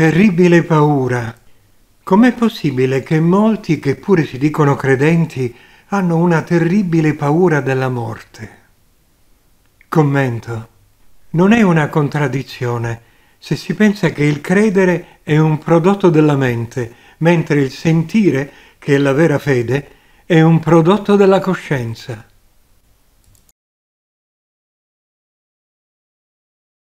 terribile paura. Com'è possibile che molti che pure si dicono credenti hanno una terribile paura della morte? Commento. Non è una contraddizione se si pensa che il credere è un prodotto della mente, mentre il sentire, che è la vera fede, è un prodotto della coscienza.